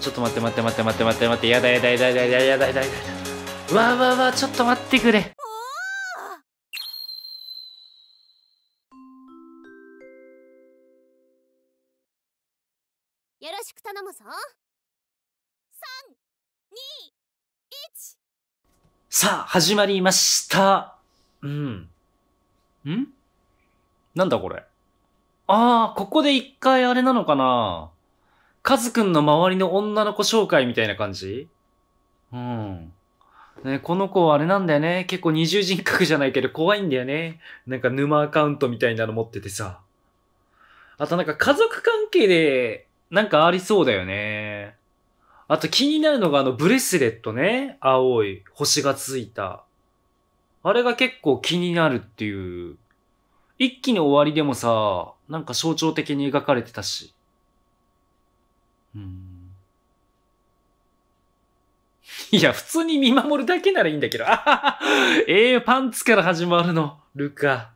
ちょっと待って待って待って待って待って待ってやだやだやだやだやだやだやだやだわわわちょっと待ってくれよろしく頼むぞ321さあ始まりましたうんんなんだこれああここで一回あれなのかなカズくんの周りの女の子紹介みたいな感じうん。ね、この子はあれなんだよね。結構二重人格じゃないけど怖いんだよね。なんか沼アカウントみたいなの持っててさ。あとなんか家族関係でなんかありそうだよね。あと気になるのがあのブレスレットね。青い星がついた。あれが結構気になるっていう。一気に終わりでもさ、なんか象徴的に描かれてたし。いや、普通に見守るだけならいいんだけど。あははええー、パンツから始まるの、ルカ。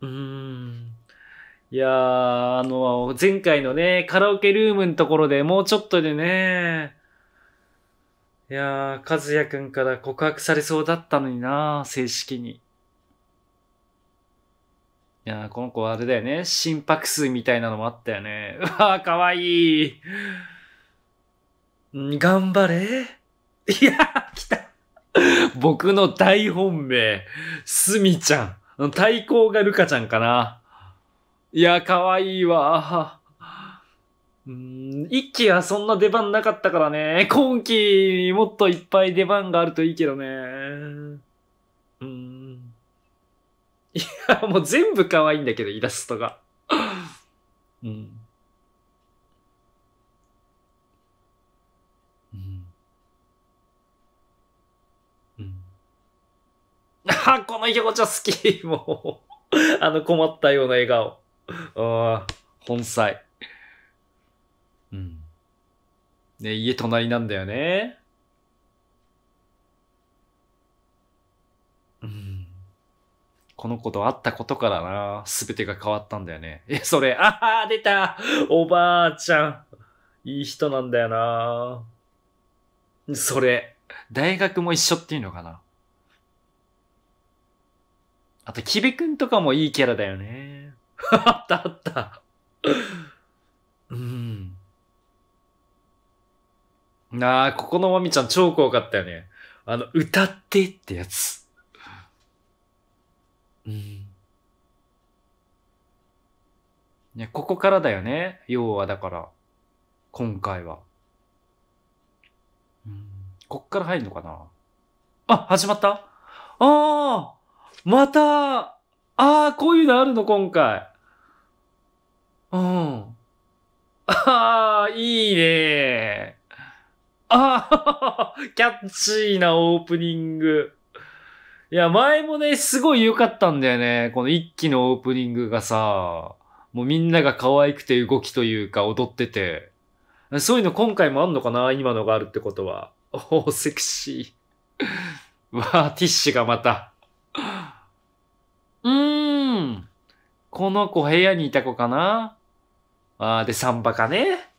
うーん。いやー、あの、前回のね、カラオケルームのところでもうちょっとでね、いやー、和也くんから告白されそうだったのにな、正式に。いやこの子はあれだよね。心拍数みたいなのもあったよね。うわー、かわいい。頑張れ。いやー、来た。僕の大本命、すみちゃん。対抗がルカちゃんかな。いやー、かわいいわ。うん、一期はそんな出番なかったからね。今期もっといっぱい出番があるといいけどね。いや、もう全部可愛いんだけど、イラストが。うん。うん。うん。あ、この表情好きもう、あの困ったような笑顔。ああ、本妻。うん。ね、家隣なんだよね。この子と会ったことからな、すべてが変わったんだよね。え、それ、ああ、出たおばあちゃん。いい人なんだよな。それ、大学も一緒っていうのかな。あと、キビくんとかもいいキャラだよね。あったあった。うん。なあ、ここのまみちゃん超怖かったよね。あの、歌ってってやつ。ね、ここからだよね。要はだから、今回は。こっから入るのかなあ、始まったああまたああこういうのあるの今回。うん。ああ、いいねああ、キャッチーなオープニング。いや、前もね、すごい良かったんだよね。この一期のオープニングがさ、もうみんなが可愛くて動きというか踊ってて。そういうの今回もあんのかな今のがあるってことは。おお、セクシー。わあ、ティッシュがまた。うーん。この子部屋にいた子かなあーで、サンバかね。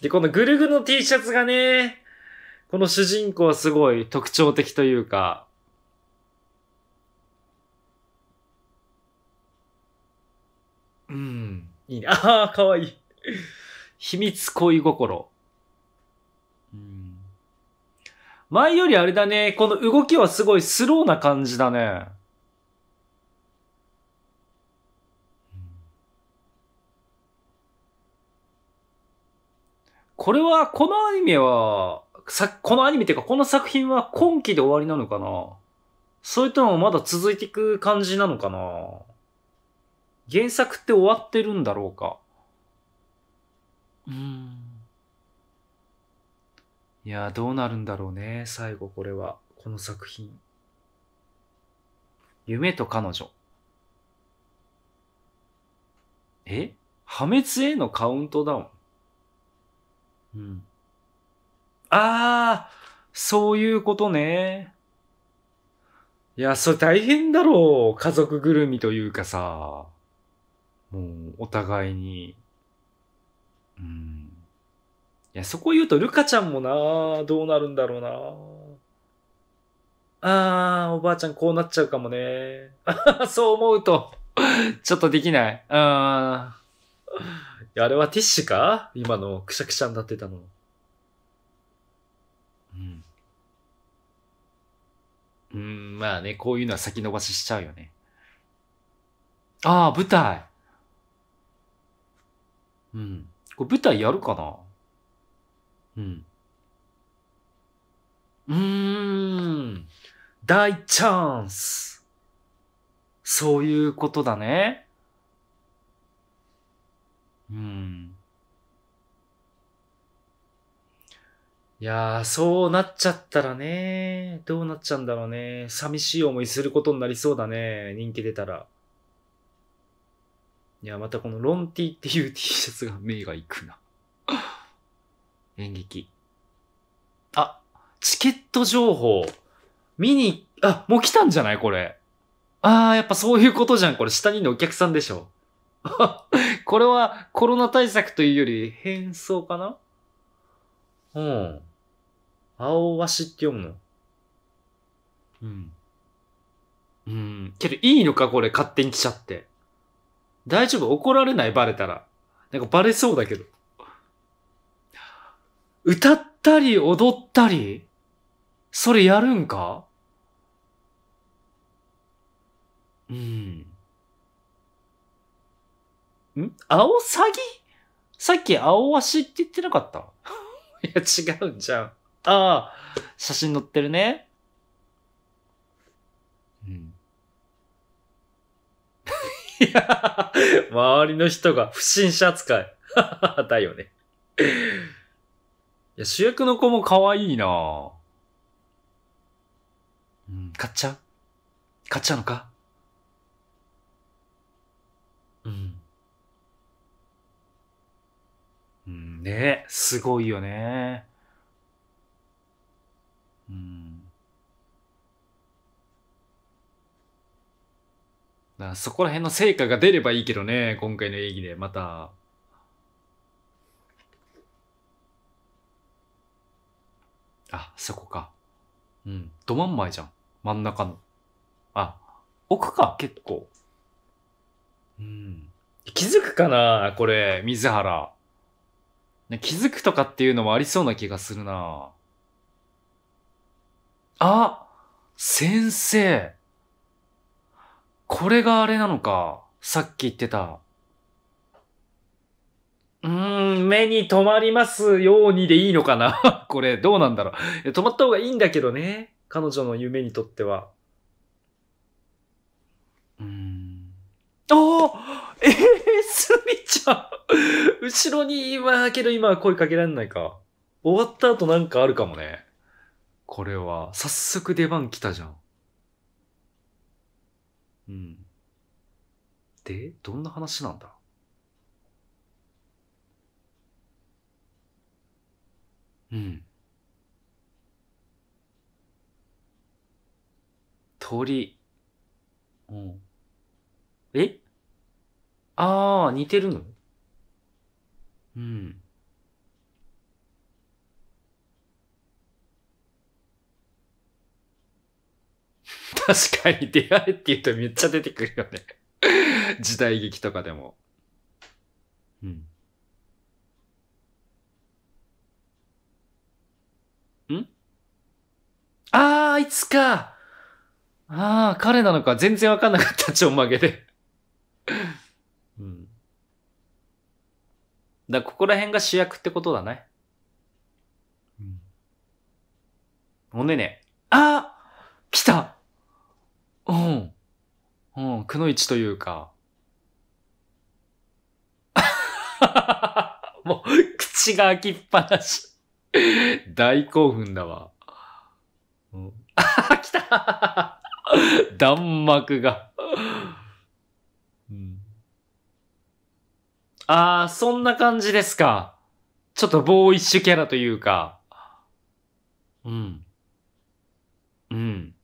で、このぐるぐるの T シャツがね、この主人公はすごい特徴的というか、うん。いいね。ああ、かわいい。秘密恋心。うん。前よりあれだね。この動きはすごいスローな感じだね。これは、このアニメは、さ、このアニメっていうか、この作品は今期で終わりなのかなそれともまだ続いていく感じなのかな原作って終わってるんだろうか。うん。いや、どうなるんだろうね。最後これは。この作品。夢と彼女。え破滅へのカウントダウンうん。ああ、そういうことね。いや、それ大変だろう。家族ぐるみというかさ。もうお互いに、うん。いや、そこ言うと、ルカちゃんもな、どうなるんだろうな。あー、おばあちゃんこうなっちゃうかもね。そう思うとちょっとできない。あー。いや、あれはティッシュか今のくしゃくしゃになってたの。うん。うん、まあね、こういうのは先延ばししちゃうよね。ああ、舞台。うん。これ舞台やるかなうん。うーん。大チャンス。そういうことだね。うん。いやー、そうなっちゃったらね、どうなっちゃうんだろうね。寂しい思いすることになりそうだね。人気出たら。いや、またこのロンティっていう T シャツが目がいくな。演劇。あ、チケット情報。見に、あ、もう来たんじゃないこれ。ああ、やっぱそういうことじゃん。これ下にのお客さんでしょ。これはコロナ対策というより変装かなうん。青わしって読むの。うん。うん。けどいいのかこれ勝手に来ちゃって。大丈夫怒られないバレたら。なんかバレそうだけど。歌ったり踊ったりそれやるんかうん。ん青詐欺さっき青足って言ってなかった いや、違うんじゃん。ああ、写真載ってるね。いや、周りの人が不審者扱い。だよね。いや、主役の子も可愛いなぁ。うん、買っちゃう買っちゃうのかうん。うん、ねすごいよね。うん。だそこら辺の成果が出ればいいけどね、今回の演技でまた。あ、そこか。うん、ど真ん前じゃん。真ん中の。あ、奥か、結構。うん。気づくかなこれ、水原。ね、気づくとかっていうのもありそうな気がするなあ先生これがあれなのか。さっき言ってた。うーん、目に留まりますようにでいいのかな これ、どうなんだろう。止まった方がいいんだけどね。彼女の夢にとっては。うーん。おーえー、すみちゃん後ろに今、けど今は声かけられないか。終わった後なんかあるかもね。これは、早速出番来たじゃん。うん。で、どんな話なんだうん。鳥。うん。えああ、似てるのうん。確かに出会えって言うとめっちゃ出てくるよね 時代劇とかでも。うん。んああ、いつか。ああ、彼なのか。全然わかんなかった、ちょんまげでうん。だここら辺が主役ってことだね。うん。おねね。ああ来たうん。うん、くのいちというか。もう、口が開きっぱなし。大興奮だわ。うん、あ、来た弾幕がうん。ああ、そんな感じですか。ちょっとボーイッシュキャラというか。うん。うん。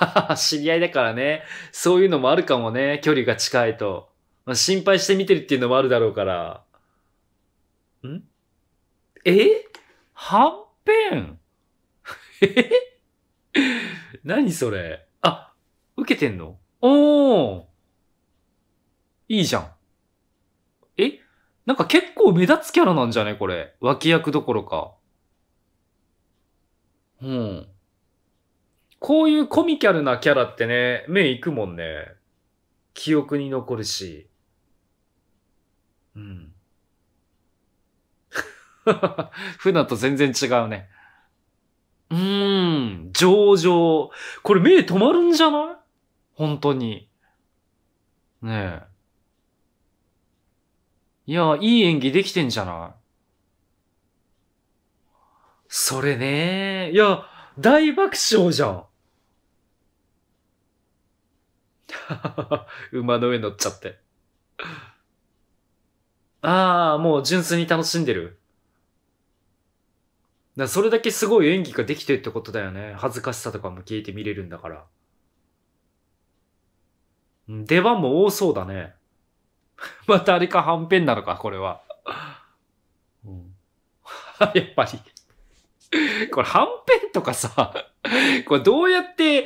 知り合いだからね。そういうのもあるかもね。距離が近いと。まあ、心配して見てるっていうのもあるだろうから。んえはんぺんえ何それあ、受けてんのおーいいじゃん。えなんか結構目立つキャラなんじゃねこれ。脇役どころか。うん。こういうコミカルなキャラってね、目いくもんね。記憶に残るし。うん。普 段と全然違うね。うーん、上々。これ目止まるんじゃない本当に。ねえ。いや、いい演技できてんじゃないそれね。いや、大爆笑じゃん。馬の上乗っちゃってああ、もう純粋に楽しんでる。だそれだけすごい演技ができてるってことだよね。恥ずかしさとかも消えて見れるんだから。出番も多そうだね。またあれかはんぺんなのか、これは。うん、やっぱり これ、はんぺんとかさ、これどうやって、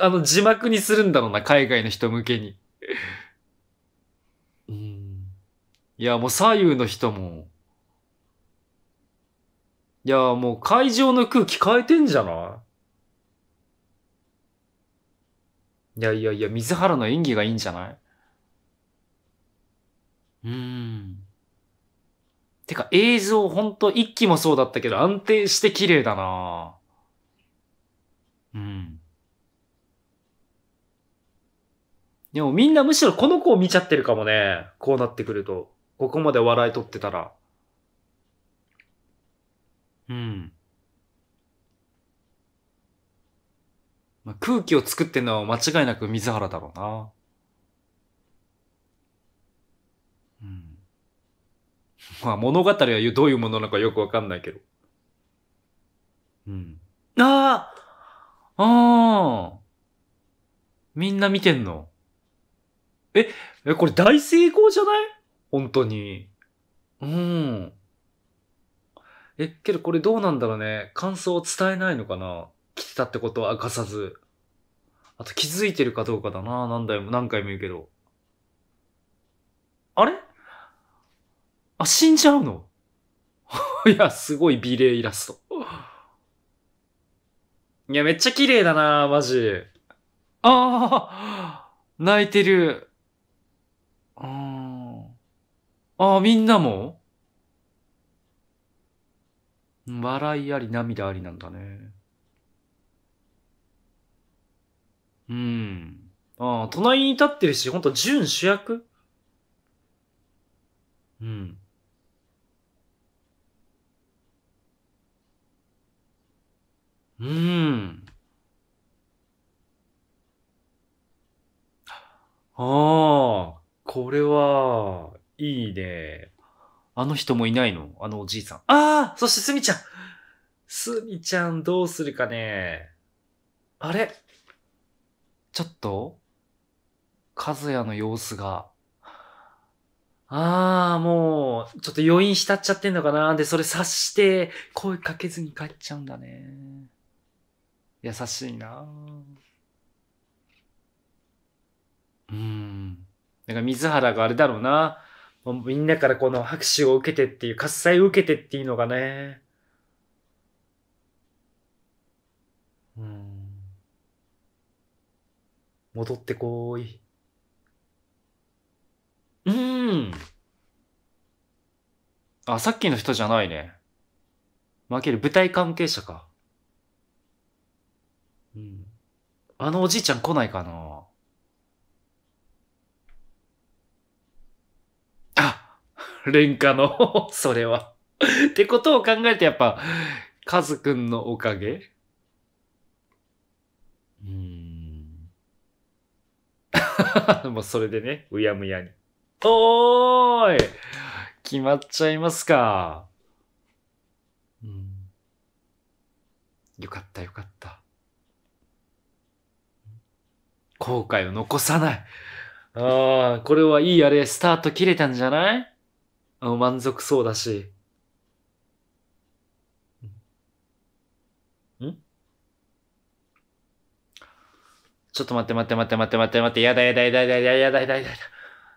あの、字幕にするんだろうな、海外の人向けに。うん。いや、もう左右の人も。いや、もう会場の空気変えてんじゃないいやいやいや、水原の演技がいいんじゃないうん。てか映像ほんと一気もそうだったけど安定して綺麗だなうん。でもみんなむしろこの子を見ちゃってるかもね。こうなってくると。ここまで笑い取ってたら。うん。まあ、空気を作ってんのは間違いなく水原だろうな。まあ物語はどういうものなのかよくわかんないけど。うん。ああああみんな見てんの。え、え、これ大成功じゃない本当に。うん。え、けどこれどうなんだろうね。感想を伝えないのかな来てたってことは明かさず。あと気づいてるかどうかだな。何回も、何回も言うけど。あれあ、死んじゃうの いや、すごい美麗イラスト。いや、めっちゃ綺麗だなマジ。ああ泣いてる。ああ、みんなも笑いあり涙ありなんだね。うん。ああ、隣に立ってるし、ほんと、純主役うん。うん。ああ、これは、いいね。あの人もいないのあのおじいさん。ああそしてすみちゃんすみちゃんどうするかねあれちょっと和也の様子が。ああ、もう、ちょっと余韻浸っちゃってんのかなで、それ察して、声かけずに帰っちゃうんだね。優しいなうんんか水原があれだろうなみんなからこの拍手を受けてっていう喝采を受けてっていうのがねうん戻ってこいうんあ、さっきの人じゃないね。負ける舞台関係者か。うん。あのおじいちゃん来ないかなあ廉価の それはってことを考えてやっぱ、カズくんのおかげうん。もうそれでね、うやむやに。おーい決まっちゃいますか。うん。よかったよかった。後悔を残さない。ああ、これはいいあれ、スタート切れたんじゃないあの、満足そうだし。んちょっと待って待って待って待って待って待って、やだやだやだやだやだやだやだやだ。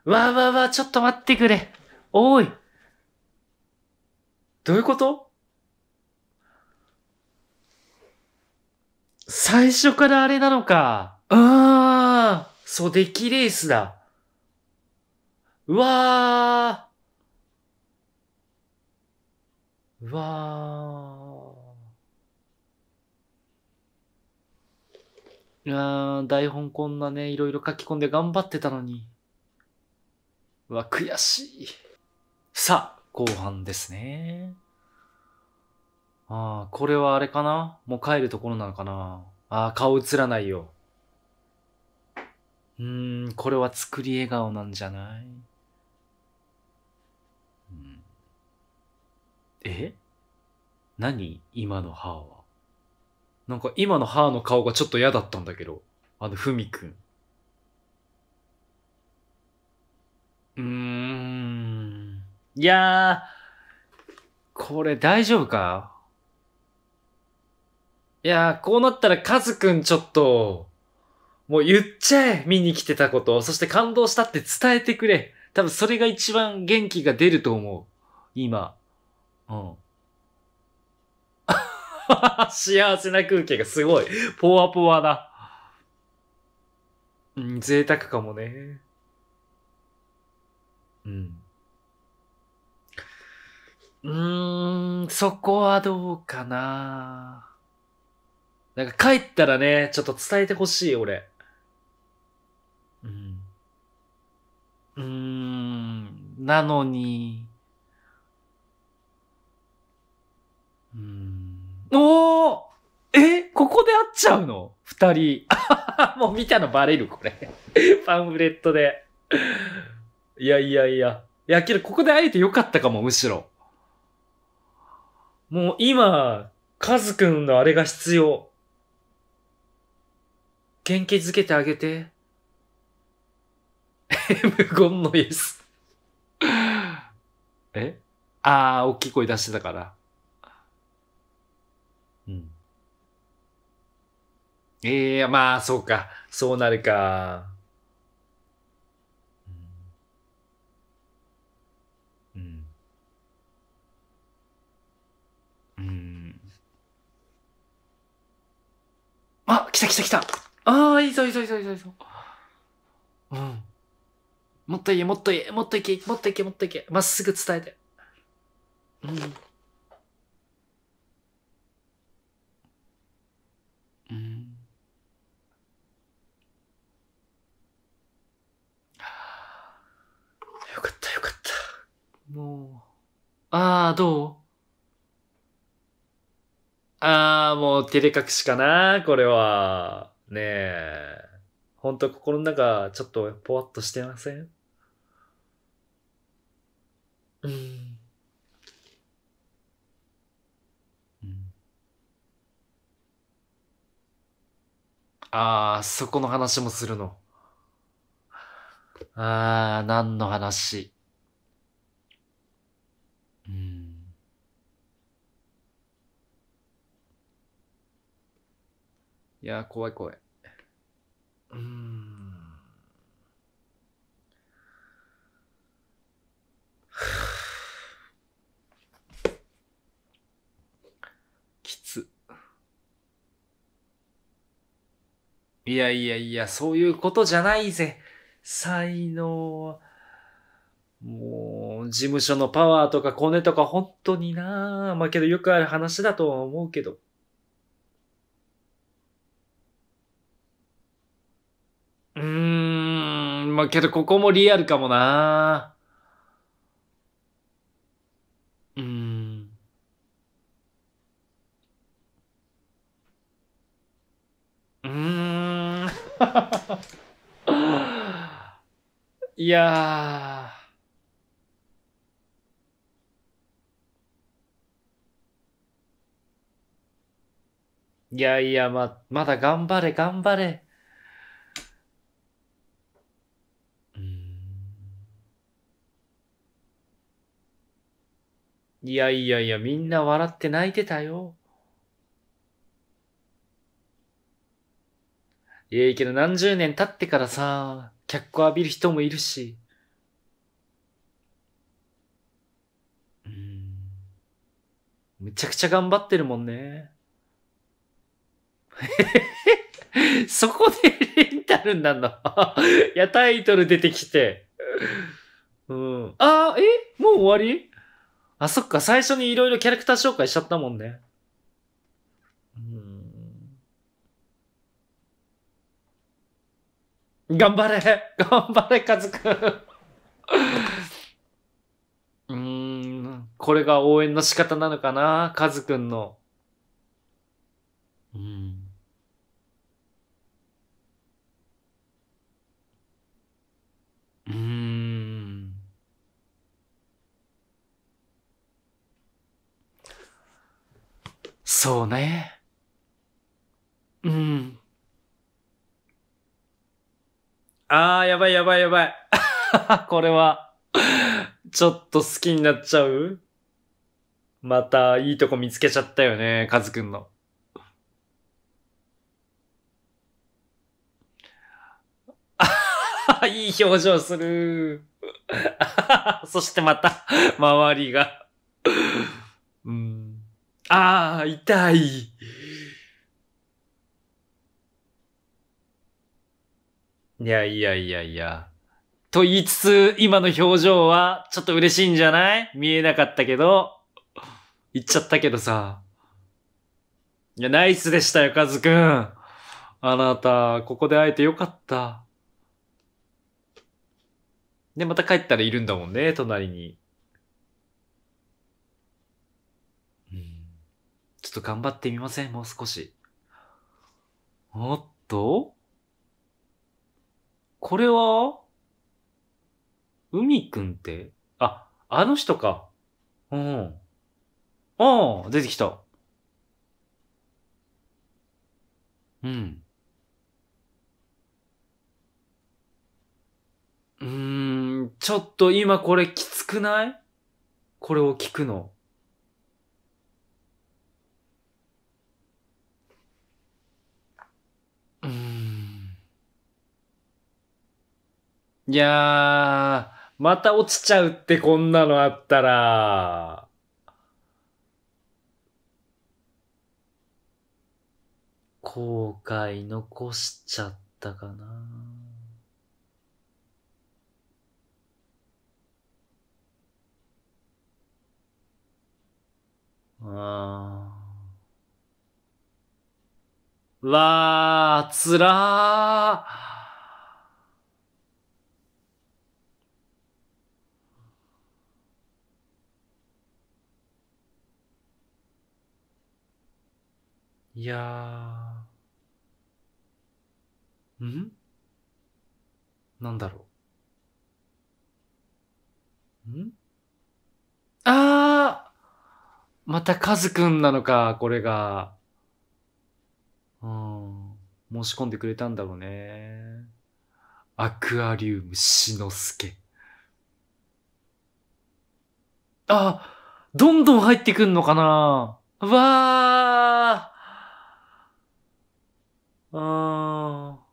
わーわーわー、ちょっと待ってくれ。おい。どういうこと最初からあれなのか。うーん。あデッキレースだ。うわー。うわあ台本こんなね、いろいろ書き込んで頑張ってたのに。うわ、悔しい。さあ、後半ですね。ああ、これはあれかなもう帰るところなのかなああ、顔映らないよ。うーん、これは作り笑顔なんじゃない、うん、え何今の母は。なんか今の母の顔がちょっと嫌だったんだけど。あの、ふみくん。うーん。いやこれ大丈夫かいやこうなったらカズくんちょっと、もう言っちゃえ見に来てたこと。そして感動したって伝えてくれ。多分それが一番元気が出ると思う。今。うん。幸せな空気がすごい。ポワポワだ。うん、贅沢かもね。うん。うーん、そこはどうかな。なんか帰ったらね、ちょっと伝えてほしい、俺。うん。うーん、なのに、うん。おおえここで会っちゃうの二人。もう見たのバレる、これ。パンフレットで。いやいやいや。いや、けどここで会えてよかったかも、むしろ。もう今、カズくんのあれが必要。元気づけてあげて。無言のイエス。えああ、大きい声出してたから。うん。ええー、まあ、そうか。そうなるか。うん。うん。あ、来た来た来た。ああ、いいぞいいぞいいぞいいぞ。うん。もっといい、もっといい、もっといけ、もっといけ、もっといけ。まっすぐ伝えて。うん。うん。よかった、よかった。もう。ああ、どうああ、もう照れ隠しかな、これは。ねえ。ほんと心の中、ちょっとぽわっとしてませんうん。うん。ああ、そこの話もするの。ああ、何の話。うん。いやー、怖い怖い。いやいやいや、そういうことじゃないぜ。才能は。もう、事務所のパワーとかコネとか本当になまあけどよくある話だとは思うけど。うーん、まあけどここもリアルかもなうん。いやいやいや、ま、まだ頑張れ、頑張れ。いやいやいや、みんな笑って泣いてたよ。ええけど何十年経ってからさ、脚光浴びる人もいるし。うん。むちゃくちゃ頑張ってるもんね。そこでレンタルなんだ。いや、タイトル出てきて。うん。あえもう終わりあ、そっか。最初にいろいろキャラクター紹介しちゃったもんね。うん。頑張れ 頑張れ、カズくん。うーん、これが応援の仕方なのかなカズくんの。うん。うーん。そうね。うん。あー、やばいやばいやばい。これは、ちょっと好きになっちゃうまた、いいとこ見つけちゃったよね、カズくんの。いい表情する。そしてまた、周りがうん。ああ、痛い。いやいやいやいや。と言いつつ、今の表情はちょっと嬉しいんじゃない見えなかったけど。言っちゃったけどさ。いや、ナイスでしたよ、カズくん。あなた、ここで会えてよかった。で、また帰ったらいるんだもんね、隣に。うん。ちょっと頑張ってみませんもう少し。おっとこれは海くんって、あ、あの人か。うん。ああ、出てきた。うん。うーん、ちょっと今これきつくないこれを聞くの。うん。いやー、また落ちちゃうってこんなのあったら。後悔残しちゃったかな。ああ。わー、つらー。いやー。んなんだろう。んあーまたカズくんなのか、これが。うん。申し込んでくれたんだろうね。アクアリウムしのすけ。あ、どんどん入ってくんのかなわーああ。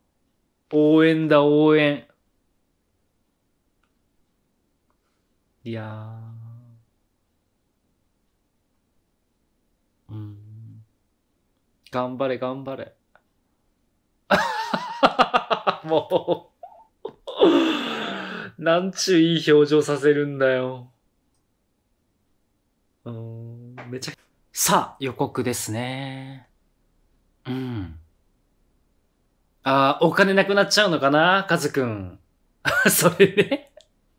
応援だ、応援。いやうん。頑張れ、頑張れ。もうなんちゅういい表情させるんだよ。うん、めちゃさあ、予告ですね。うん。ああ、お金なくなっちゃうのかなカズくん。それね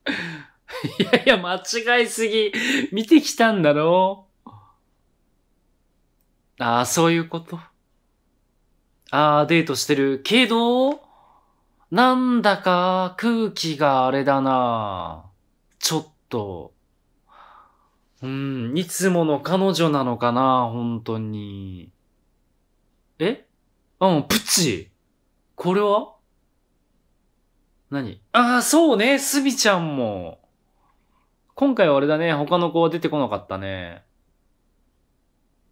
いやいや、間違いすぎ。見てきたんだろう。ああ、そういうこと。ああ、デートしてるけど、なんだか空気があれだな。ちょっと。うん、いつもの彼女なのかな、本当に。えうん、プチ。これは何ああ、そうね、すみちゃんも。今回はあれだね、他の子は出てこなかったね。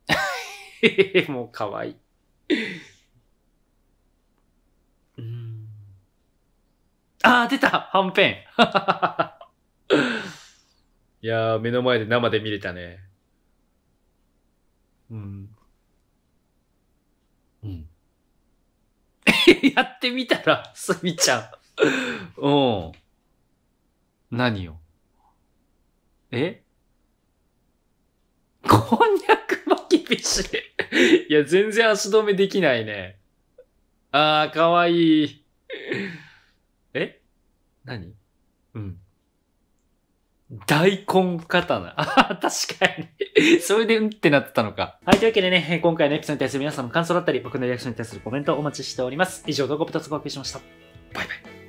もうかわいい。うん、ああ、出たはんぺん いやー、目の前で生で見れたね。うん。うん。やってみたら、すみちゃん。うん。何をえこんにゃく巻きびし。いや、全然足止めできないね。あー、かわいい。え何うん。大根刀。あ 確かにそれでうんってなってたのか。はい、というわけでね、今回のエピソードに対する皆さんの感想だったり、僕のリアクションに対するコメントをお待ちしております。以上、動画を2つお送りしました。バイバイ。